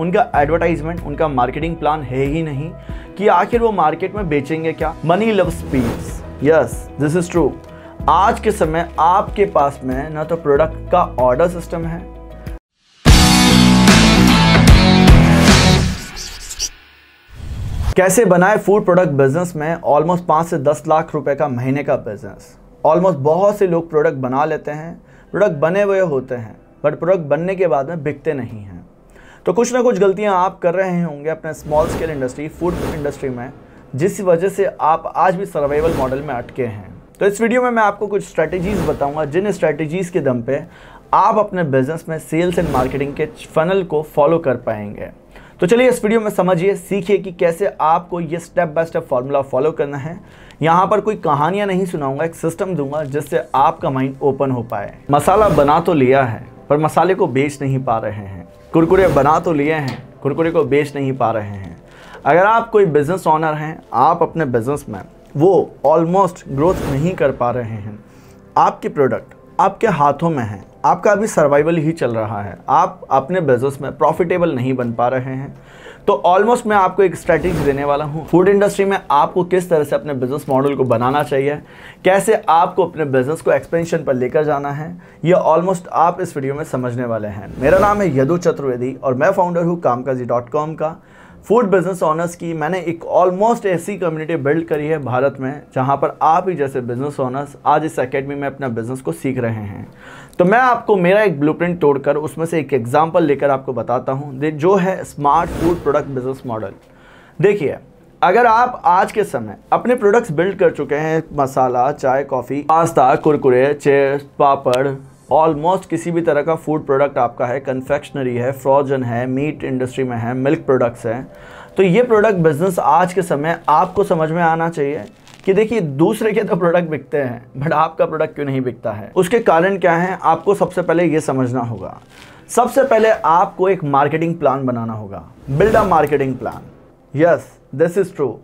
उनका एडवर्टाइजमेंट उनका marketing plan है ही नहीं कि आखिर वो मार्केट में बेचेंगे क्या money love speeds yes this is true आज के समय आपके पास में ना तो प्रोडक्ट का ऑर्डर सिस्टम है कैसे बनाए फूड प्रोडक्ट बिजनेस में ऑलमोस्ट पांच से दस लाख रुपए का महीने का बिजनेस ऑलमोस्ट बहुत से लोग प्रोडक्ट बना लेते हैं प्रोडक्ट बने हुए होते हैं बट प्रोडक्ट बनने के बाद में बिकते नहीं हैं तो कुछ ना कुछ गलतियाँ आप कर रहे होंगे अपने small scale industry food industry में जिस वजह से आप आज भी सर्वाइवल मॉडल में अटके हैं तो इस वीडियो में मैं आपको कुछ स्ट्रैटेजीज़ बताऊंगा जिन स्ट्रैटेजीज़ के दम पे आप अपने बिजनेस में सेल्स एंड मार्केटिंग के फनल को फॉलो कर पाएंगे तो चलिए इस वीडियो में समझिए सीखिए कि कैसे आपको ये step by step formula follow करना है यहाँ पर कोई कहानियाँ नहीं सुनाऊंगा एक सिस्टम दूंगा जिससे आपका माइंड ओपन हो पाए मसाला बना तो लिया है पर मसाले को बेच नहीं पा रहे हैं कुरकुरे बना तो लिए हैं कुरकुरे को बेच नहीं पा रहे हैं अगर आप कोई बिज़नेस ऑनर हैं आप अपने बिज़नेस में वो ऑलमोस्ट ग्रोथ नहीं कर पा रहे हैं आपके प्रोडक्ट आपके हाथों में है आपका अभी सर्वाइवल ही चल रहा है आप अपने बिज़नेस में प्रॉफिटेबल नहीं बन पा रहे हैं तो ऑलमोस्ट मैं आपको एक स्ट्रैटेजी देने वाला हूँ फूड इंडस्ट्री में आपको किस तरह से अपने बिजनेस मॉडल को बनाना चाहिए कैसे आपको अपने बिजनेस को एक्सपेंशन पर लेकर जाना है ये ऑलमोस्ट आप इस वीडियो में समझने वाले हैं मेरा नाम है यदु चतुर्वेदी और मैं फाउंडर हूँ कामकाजी डॉट कॉम का फूड बिजनेस ऑनर्स की मैंने एक ऑलमोस्ट ऐसी कम्युनिटी बिल्ड करी है भारत में जहाँ पर आप ही जैसे बिजनेस ऑनर्स आज इस एकेडमी में अपना बिजनेस को सीख रहे हैं तो मैं आपको मेरा एक ब्लूप्रिंट तोड़कर उसमें से एक एग्जांपल लेकर आपको बताता हूँ जो है smart food product business model देखिए अगर आप आज के समय अपने प्रोडक्ट्स बिल्ड कर चुके हैं मसाला चाय coffee pasta Kurkure chips papad almost किसी भी तरह का फूड प्रोडक्ट आपका है कन्फेक्शनरी है फ्रोजन है मीट इंडस्ट्री में है मिल्क प्रोडक्ट्स हैं तो ये प्रोडक्ट बिजनेस आज के समय आपको समझ में आना चाहिए कि देखिए दूसरे के तो प्रोडक्ट बिकते हैं बट आपका प्रोडक्ट क्यों नहीं बिकता है उसके कारण क्या है आपको सबसे पहले ये समझना होगा सबसे पहले आपको एक मार्केटिंग प्लान बनाना होगा build a marketing plan yes this is true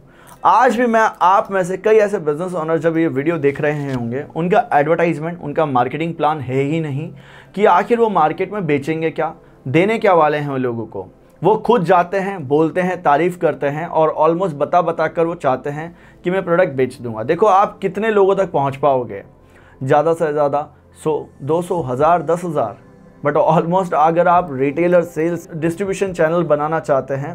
आज भी मैं आप में से कई ऐसे बिजनेस ओनर जब ये वीडियो देख रहे होंगे उनका एडवर्टाइजमेंट उनका मार्केटिंग प्लान है ही नहीं कि आखिर वो मार्केट में बेचेंगे क्या देने क्या वाले हैं उन लोगों को वो खुद जाते हैं बोलते हैं तारीफ़ करते हैं और ऑलमोस्ट बता बता कर वो चाहते हैं कि मैं प्रोडक्ट बेच दूंगा देखो आप कितने लोगों तक पहुंच पाओगे ज़्यादा से ज़्यादा सौ दो सौ हज़ार दस हज़ार बट ऑलमोस्ट अगर आप रिटेलर सेल्स डिस्ट्रीब्यूशन चैनल बनाना चाहते हैं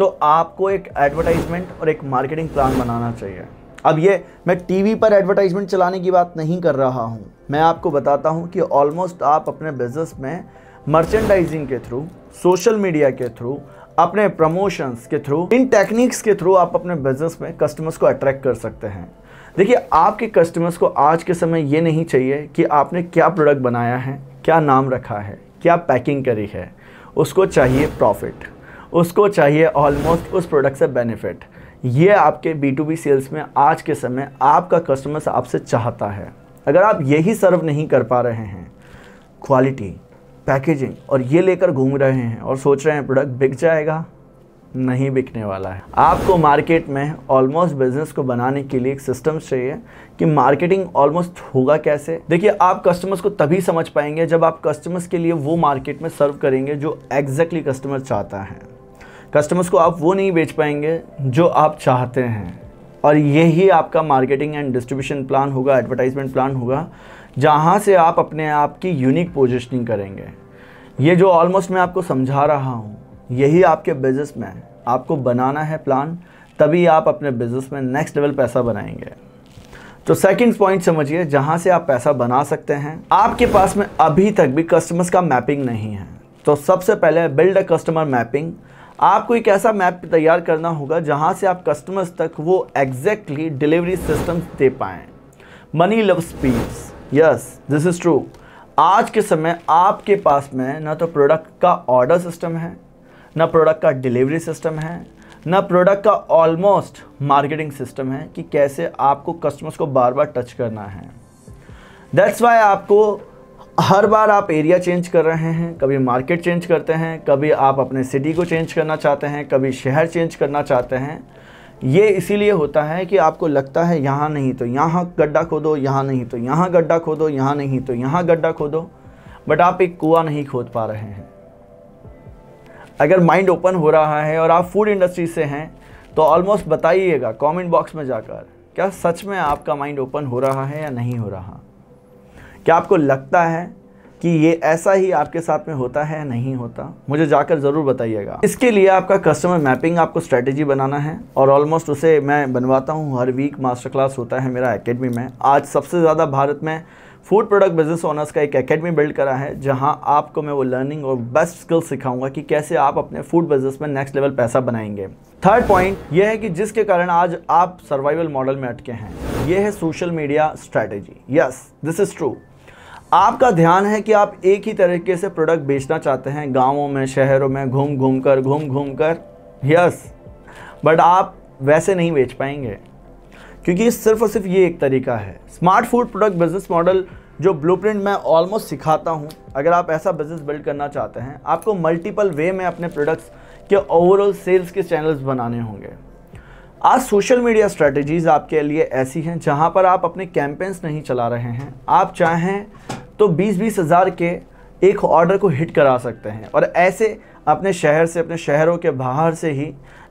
तो आपको एक एडवर्टाइजमेंट और एक मार्केटिंग प्लान बनाना चाहिए अब ये मैं टीवी पर एडवर्टाइजमेंट चलाने की बात नहीं कर रहा हूँ मैं आपको बताता हूँ कि ऑलमोस्ट आप अपने बिजनेस में मर्चेंडाइजिंग के थ्रू सोशल मीडिया के थ्रू अपने प्रमोशंस के थ्रू इन टेक्निक्स के थ्रू आप अपने बिजनेस में कस्टमर्स को अट्रैक्ट कर सकते हैं देखिए आपके कस्टमर्स को आज के समय ये नहीं चाहिए कि आपने क्या प्रोडक्ट बनाया है क्या नाम रखा है क्या पैकिंग करी है उसको चाहिए प्रॉफिट उसको चाहिए ऑलमोस्ट उस प्रोडक्ट से बेनिफिट ये आपके बी टू बी सेल्स में आज के समय आपका कस्टमर्स आपसे चाहता है अगर आप यही सर्व नहीं कर पा रहे हैं क्वालिटी पैकेजिंग और ये लेकर घूम रहे हैं और सोच रहे हैं प्रोडक्ट बिक जाएगा नहीं बिकने वाला है आपको मार्केट में ऑलमोस्ट बिजनेस को बनाने के लिए एक सिस्टम चाहिए कि मार्केटिंग ऑलमोस्ट होगा कैसे देखिए आप कस्टमर्स को तभी समझ पाएंगे जब आप कस्टमर्स के लिए वो मार्केट में सर्व करेंगे जो एग्जैक्टली exactly कस्टमर चाहता है कस्टमर्स को आप वो नहीं बेच पाएंगे जो आप चाहते हैं और यही आपका मार्केटिंग एंड डिस्ट्रीब्यूशन प्लान होगा एडवर्टाइजमेंट प्लान होगा जहाँ से आप अपने आप की यूनिक पोजिशनिंग करेंगे ये जो ऑलमोस्ट मैं आपको समझा रहा हूँ यही आपके बिज़नेस में आपको बनाना है प्लान तभी आप अपने बिज़नेस में नेक्स्ट लेवल पैसा बनाएंगे तो सेकंड पॉइंट समझिए जहाँ से आप पैसा बना सकते हैं आपके पास में अभी तक भी कस्टमर्स का मैपिंग नहीं है तो सबसे पहले बिल्ड अ कस्टमर मैपिंग आपको एक ऐसा मैप तैयार करना होगा जहाँ से आप कस्टमर्स तक वो एग्जैक्टली डिलीवरी सिस्टम दे पाएँ money love speeds yes this is true आज के समय आपके पास में ना तो प्रोडक्ट का ऑर्डर सिस्टम है ना प्रोडक्ट का डिलीवरी सिस्टम है ना प्रोडक्ट का ऑलमोस्ट मार्केटिंग सिस्टम है कि कैसे आपको कस्टमर्स को बार बार टच करना है दैट्स वाई आपको हर बार आप एरिया चेंज कर रहे हैं कभी मार्केट चेंज करते हैं कभी आप अपने सिटी को चेंज करना चाहते हैं कभी शहर चेंज करना चाहते हैं ये इसीलिए होता है कि आपको लगता है यहाँ नहीं तो यहाँ गड्ढा खोदो यहाँ नहीं तो यहाँ गड्ढा खोदो यहाँ नहीं तो यहाँ गड्ढा खोदो बट आप एक कुआ नहीं खोद पा रहे हैं अगर माइंड ओपन हो रहा है और आप फूड इंडस्ट्री से हैं तो ऑलमोस्ट बताइएगा कमेंट बॉक्स में जाकर क्या सच में आपका माइंड ओपन हो रहा है या नहीं हो रहा क्या आपको लगता है कि ये ऐसा ही आपके साथ में होता है नहीं होता मुझे जाकर ज़रूर बताइएगा इसके लिए आपका कस्टमर मैपिंग आपको स्ट्रेटजी बनाना है और ऑलमोस्ट उसे मैं बनवाता हूँ हर वीक मास्टर क्लास होता है मेरा एकेडमी में आज सबसे ज़्यादा भारत में फूड प्रोडक्ट बिजनेस ओनर्स का एक एकेडमी बिल्ड करा है जहाँ आपको मैं वो लर्निंग और बेस्ट स्किल्स सिखाऊंगा कि कैसे आप अपने फूड बिजनेस में नेक्स्ट लेवल पैसा बनाएंगे थर्ड पॉइंट यह है कि जिसके कारण आज आप सर्वाइवल मॉडल में अटके हैं यह है social media strategy yes this is true आपका ध्यान है कि आप एक ही तरीके से प्रोडक्ट बेचना चाहते हैं गांवों में शहरों में घूम घूम कर घूम घूम कर यस बट आप वैसे नहीं बेच पाएंगे क्योंकि सिर्फ और सिर्फ ये एक तरीका है smart food product business model जो ब्लूप्रिंट मैं ऑलमोस्ट सिखाता हूँ अगर आप ऐसा बिजनेस बिल्ड करना चाहते हैं आपको मल्टीपल वे में अपने प्रोडक्ट्स के ओवरऑल सेल्स के चैनल्स बनाने होंगे आज सोशल मीडिया स्ट्रेटजीज़ आपके लिए ऐसी हैं जहाँ पर आप अपने कैंपेन्स नहीं चला रहे हैं आप चाहें तो बीस बीस हज़ार के एक ऑर्डर को हिट करा सकते हैं और ऐसे अपने शहर से अपने शहरों के बाहर से ही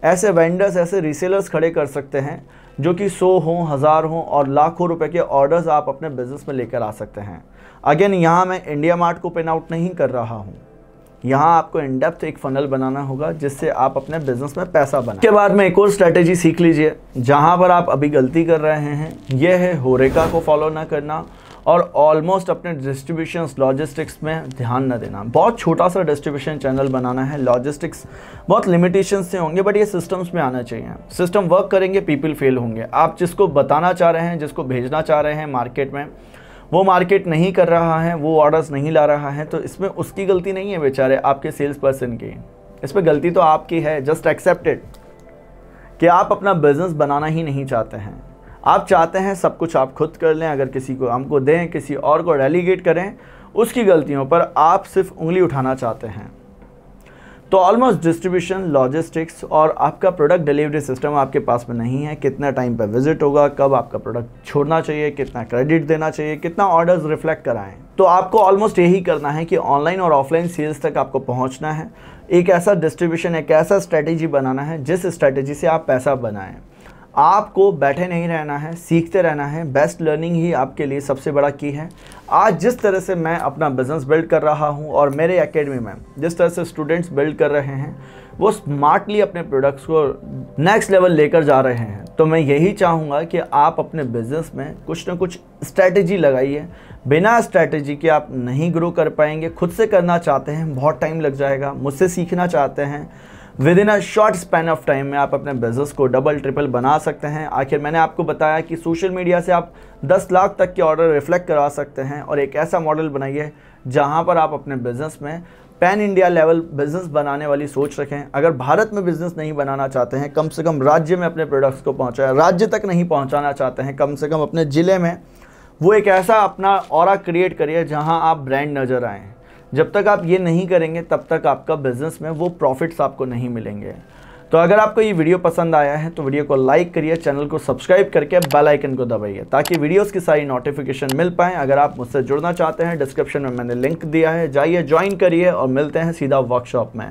ऐसे वेंडर्स ऐसे रिसेलर्स खड़े कर सकते हैं जो कि सौ हों हज़ार हों और लाखों रुपए के ऑर्डर्स आप अपने बिज़नेस में लेकर आ सकते हैं अगेन यहाँ मैं इंडिया मार्ट को पिन आउट नहीं कर रहा हूँ यहाँ आपको इनडेप्थ एक फनल बनाना होगा जिससे आप अपने बिजनेस में पैसा बना के बाद में एक और स्ट्रैटेजी सीख लीजिए जहाँ पर आप अभी गलती कर रहे हैं यह है होरेका को फॉलो ना करना और ऑलमोस्ट अपने डिस्ट्रीब्यूशन लॉजिस्टिक्स में ध्यान न देना बहुत छोटा सा डिस्ट्रीब्यूशन चैनल बनाना है लॉजिस्टिक्स बहुत लिमिटेशन से होंगे बट ये सिस्टम्स में आना चाहिए सिस्टम वर्क करेंगे पीपल फेल होंगे आप जिसको बताना चाह रहे हैं जिसको भेजना चाह रहे हैं मार्केट में वो मार्केट नहीं कर रहा है वो ऑर्डर्स नहीं ला रहा है तो इसमें उसकी गलती नहीं है बेचारे आपके सेल्स पर्सन की इस पर गलती तो आपकी है जस्ट एक्सेप्टेड कि आप अपना बिजनेस बनाना ही नहीं चाहते हैं आप चाहते हैं सब कुछ आप खुद कर लें अगर किसी को हमको दें किसी और को डेलीगेट करें उसकी गलतियों पर आप सिर्फ उंगली उठाना चाहते हैं तो ऑलमोस्ट डिस्ट्रीब्यूशन लॉजिस्टिक्स और आपका प्रोडक्ट डिलीवरी सिस्टम आपके पास में नहीं है कितना टाइम पर विजिट होगा कब आपका प्रोडक्ट छोड़ना चाहिए कितना क्रेडिट देना चाहिए कितना ऑर्डर्स रिफ्लेक्ट कराएं तो आपको ऑलमोस्ट यही करना है कि ऑनलाइन और ऑफलाइन सेल्स तक आपको पहुंचना है एक ऐसा डिस्ट्रीब्यूशन एक ऐसा स्ट्रैटेजी बनाना है जिस स्ट्रैटेजी से आप पैसा बनाएं आपको बैठे नहीं रहना है सीखते रहना है बेस्ट लर्निंग ही आपके लिए सबसे बड़ा की है आज जिस तरह से मैं अपना बिज़नेस बिल्ड कर रहा हूँ और मेरे एकेडमी में जिस तरह से स्टूडेंट्स बिल्ड कर रहे हैं वो स्मार्टली अपने प्रोडक्ट्स को नेक्स्ट लेवल लेकर जा रहे हैं तो मैं यही चाहूँगा कि आप अपने बिज़नेस में कुछ ना कुछ स्ट्रैटेजी लगाइए बिना स्ट्रैटेजी के आप नहीं ग्रो कर पाएंगे खुद से करना चाहते हैं बहुत टाइम लग जाएगा मुझसे सीखना चाहते हैं within a short span of time में आप अपने बिजनेस को डबल ट्रिपल बना सकते हैं आखिर मैंने आपको बताया कि सोशल मीडिया से आप 10 लाख तक के ऑर्डर रिफ्लेक्ट करवा सकते हैं और एक ऐसा मॉडल बनाइए जहां पर आप अपने बिजनेस में पैन इंडिया लेवल बिजनेस बनाने वाली सोच रखें अगर भारत में बिजनेस नहीं बनाना चाहते हैं कम से कम राज्य में अपने प्रोडक्ट्स को पहुँचाएं राज्य तक नहीं पहुँचाना चाहते हैं कम से कम अपने ज़िले में वो एक ऐसा अपना और क्रिएट करिए जहाँ आप ब्रांड नज़र आएँ जब तक आप ये नहीं करेंगे तब तक आपका बिज़नेस में वो प्रॉफिट्स आपको नहीं मिलेंगे तो अगर आपको ये वीडियो पसंद आया है तो वीडियो को लाइक करिए चैनल को सब्सक्राइब करके बेल आइकन को दबाइए ताकि वीडियोस की सारी नोटिफिकेशन मिल पाए अगर आप मुझसे जुड़ना चाहते हैं डिस्क्रिप्शन में मैंने लिंक दिया है जाइए ज्वाइन करिए और मिलते हैं सीधा वर्कशॉप में